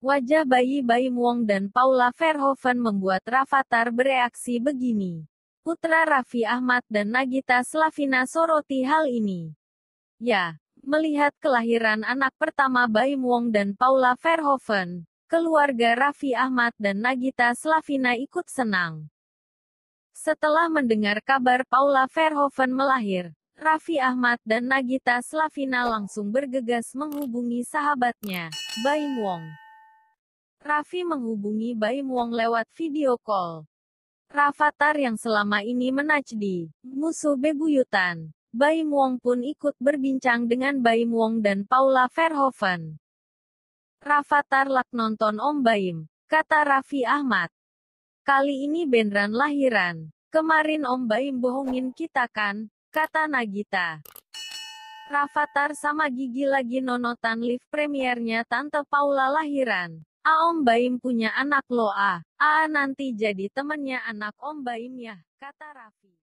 Wajah bayi bayi Wong dan Paula Verhoeven membuat Rafathar bereaksi begini. Putra Raffi Ahmad dan Nagita Slavina soroti hal ini. Ya, melihat kelahiran anak pertama bayi Wong dan Paula Verhoeven, keluarga Raffi Ahmad dan Nagita Slavina ikut senang. Setelah mendengar kabar Paula Verhoeven melahir, Raffi Ahmad dan Nagita Slavina langsung bergegas menghubungi sahabatnya, Bayi Wong. Raffi menghubungi Baim Wong lewat video call. Rafathar yang selama ini menajdi, musuh bebuyutan. Baim Wong pun ikut berbincang dengan Baim Wong dan Paula Verhoeven. Rafathar lak nonton Om Baim, kata Raffi Ahmad. Kali ini Benran lahiran. Kemarin Om Baim bohongin kita kan, kata Nagita. Rafathar sama Gigi lagi nonotan live premiernya Tante Paula lahiran. A Om Baim punya anak loa. A. nanti jadi temannya anak Om Baim ya, kata Raffi.